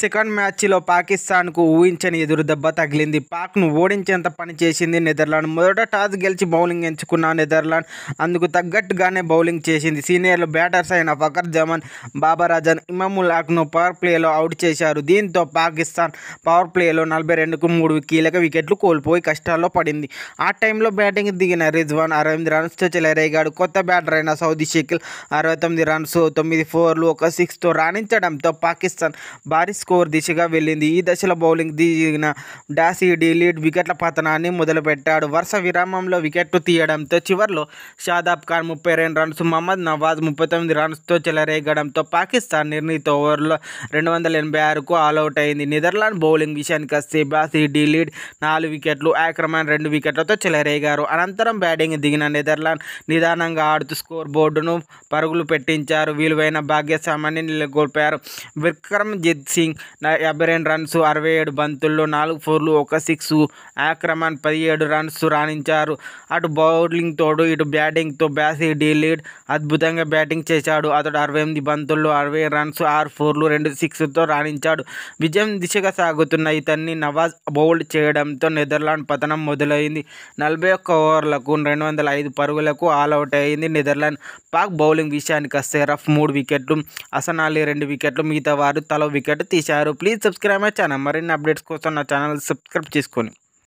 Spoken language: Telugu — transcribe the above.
సెకండ్ మ్యాచ్లో పాకిస్తాన్కు ఊహించని ఎదురుదెబ్బ తగిలింది పాక్ను ఓడించేంత పని చేసింది నెదర్లాండ్ మొదట టాస్ గెలిచి బౌలింగ్ ఎంచుకున్న నెదర్లాండ్ అందుకు తగ్గట్టుగానే బౌలింగ్ చేసింది సీనియర్లు బ్యాటర్స్ అయిన ఫకర్ జమాన్ బాబారాజన్ ఇమాముల్ హాక్ను పవర్ ప్లేలో అవుట్ చేశారు దీంతో పాకిస్తాన్ పవర్ ప్లేలో నలభై రెండుకు మూడు కీలక వికెట్లు కోల్పోయి కష్టాల్లో పడింది ఆ టైంలో బ్యాటింగ్ దిగిన రిజ్వాన్ అరవింద్ రన్స్తో చెలరేగాడు కొత్త బ్యాటర్ అయిన సౌదీ షకిల్ అరవై తొమ్మిది రన్స్ తొమ్మిది ఫోర్లు ఒక సిక్స్తో రాణించడంతో పాకిస్తాన్ భారీ స్కోర్ దిశగా వెళ్ళింది ఈ దశలో బౌలింగ్ దిగిన డాసీ డీలీడ్ వికెట్ల పతనాన్ని మొదలుపెట్టాడు వరుస విరామంలో వికెట్లు తీయడంతో చివరిలో షాదాబ్ ఖాన్ ముప్పై రెండు రన్స్ మహమ్మద్ నవాజ్ ముప్పై తొమ్మిది రన్స్తో చెలరేగడంతో పాకిస్తాన్ నిర్ణీత ఓవర్లో రెండు వందల ఎనభై ఆరుకు ఆల్అౌట్ అయింది నెదర్లాండ్ బౌలింగ్ విషయానికి వస్తే బాసీ డీలీడ్ నాలుగు వికెట్లు ఆక్రమాన్ రెండు వికెట్లతో చెలరేగారు అనంతరం బ్యాటింగ్ దిగిన నెదర్లాండ్ నిదానంగా ఆడుతూ స్కోర్ బోర్డును పరుగులు పెట్టించారు వీలువైన భాగ్యస్వామ్యాన్ని నెలకొల్పారు విక్రమ్జిత్ సింగ్ బౌలింగ్ యాభై రెండు రన్స్ అరవై ఏడు బంతుల్లో నాలుగు ఫోర్లు ఒక సిక్స్ ఆక్రమన్ పదిహేడు రన్స్ రాణించారు అటు బౌలింగ్ తోడు ఇటు బ్యాటింగ్తో బ్యాసి డీలీడ్ అద్భుతంగా బ్యాటింగ్ చేశాడు అతడు అరవై ఎనిమిది బంతుల్లో అరవై రన్స్ ఆరు ఫోర్లు రెండు సిక్స్తో రాణించాడు విజయం దిశగా సాగుతున్న ఇతన్ని నవాజ్ బౌల్డ్ చేయడంతో నెదర్లాండ్ పతనం మొదలైంది నలభై ఒక్క ఓవర్లకు రెండు వందల ఐదు పరుగులకు ఆల్అౌట్ అయింది నెదర్లాండ్ పాక్ బౌలింగ్ విషయానికి వస్తే రఫ్ మూడు వికెట్లు అసనాలి రెండు వికెట్లు మిగతా వారు తల వికెట్ తీ చేశారు ప్లీజ్ సబ్స్క్రైబ్ మై ఛానల్ మరిన్ని అప్డేట్స్ కోసం నా ఛానల్ సబ్స్క్రైబ్ చేసుకొని